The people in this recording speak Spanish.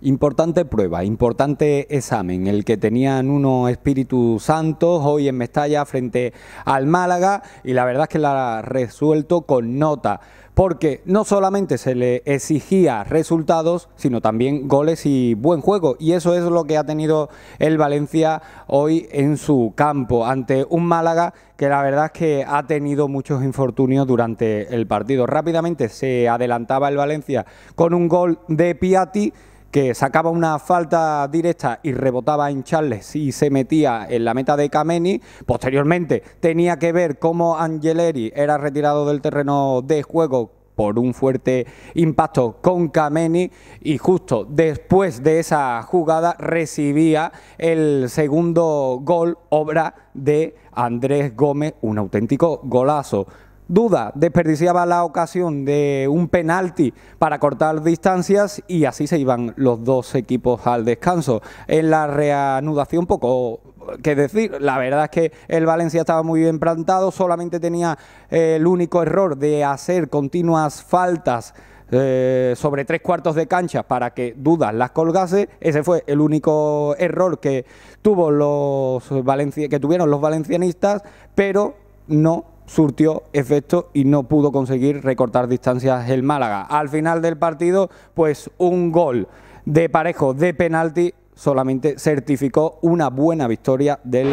Importante prueba, importante examen, el que tenían unos Espíritu santos hoy en Mestalla frente al Málaga y la verdad es que la ha resuelto con nota, porque no solamente se le exigía resultados, sino también goles y buen juego y eso es lo que ha tenido el Valencia hoy en su campo ante un Málaga que la verdad es que ha tenido muchos infortunios durante el partido. Rápidamente se adelantaba el Valencia con un gol de Piatti que sacaba una falta directa y rebotaba en Charles y se metía en la meta de Kameni. Posteriormente tenía que ver cómo Angeleri era retirado del terreno de juego por un fuerte impacto con Kameni y justo después de esa jugada recibía el segundo gol, obra de Andrés Gómez, un auténtico golazo duda desperdiciaba la ocasión de un penalti para cortar distancias y así se iban los dos equipos al descanso. En la reanudación poco que decir, la verdad es que el Valencia estaba muy bien plantado, solamente tenía eh, el único error de hacer continuas faltas. Eh, sobre tres cuartos de cancha para que Dudas las colgase. Ese fue el único error que, tuvo los Valencia, que tuvieron los valencianistas, pero no surtió efecto y no pudo conseguir recortar distancias el Málaga. Al final del partido, pues un gol de parejo de penalti solamente certificó una buena victoria del